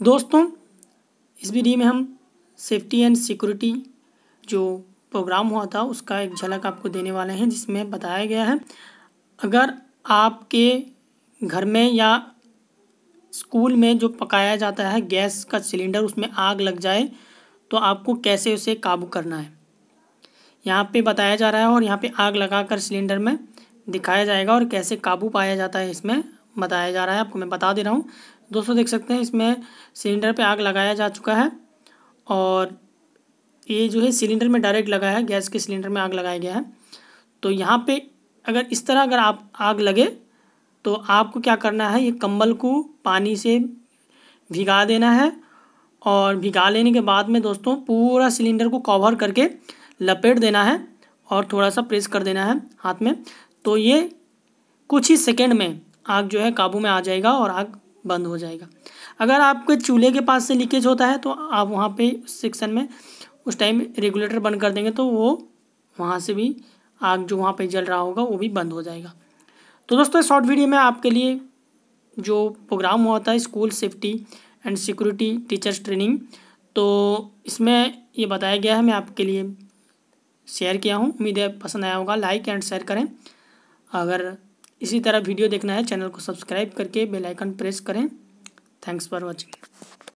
दोस्तों इस वीडियो में हम सेफ्टी एंड सिक्योरिटी जो प्रोग्राम हुआ था उसका एक झलक आपको देने वाले हैं जिसमें बताया गया है अगर आपके घर में या स्कूल में जो पकाया जाता है गैस का सिलेंडर उसमें आग लग जाए तो आपको कैसे उसे काबू करना है यहाँ पे बताया जा रहा है और यहाँ पे आग लगाकर सिलेंडर में दिखाया जाएगा और कैसे काबू पाया जाता है इसमें बताया जा रहा है आपको मैं बता दे रहा हूँ दोस्तों देख सकते हैं इसमें सिलेंडर पे आग लगाया जा चुका है और ये जो है सिलेंडर में डायरेक्ट लगा है गैस के सिलेंडर में आग लगाया गया है तो यहाँ पे अगर इस तरह अगर आप आग लगे तो आपको क्या करना है ये कंबल को पानी से भिगा देना है और भिगा लेने के बाद में दोस्तों पूरा सिलेंडर को कवर करके लपेट देना है और थोड़ा सा प्रेस कर देना है हाथ में तो ये कुछ ही सेकेंड में आग जो है काबू में आ जाएगा और आग बंद हो जाएगा अगर आपके चूल्हे के पास से लीकेज होता है तो आप वहाँ पे सेक्शन में उस टाइम रेगुलेटर बंद कर देंगे तो वो वहाँ से भी आग जो वहाँ पे जल रहा होगा वो भी बंद हो जाएगा तो दोस्तों शॉर्ट वीडियो में आपके लिए जो प्रोग्राम हुआ था school safety and security teachers training तो इसमें ये बताया गया है मैं आपके लिए शेयर किया हूँ उम्मीद है पसंद आया होगा लाइक एंड शेयर करें अगर इसी तरह वीडियो देखना है चैनल को सब्सक्राइब करके बेल आइकन प्रेस करें थैंक्स फॉर वाचिंग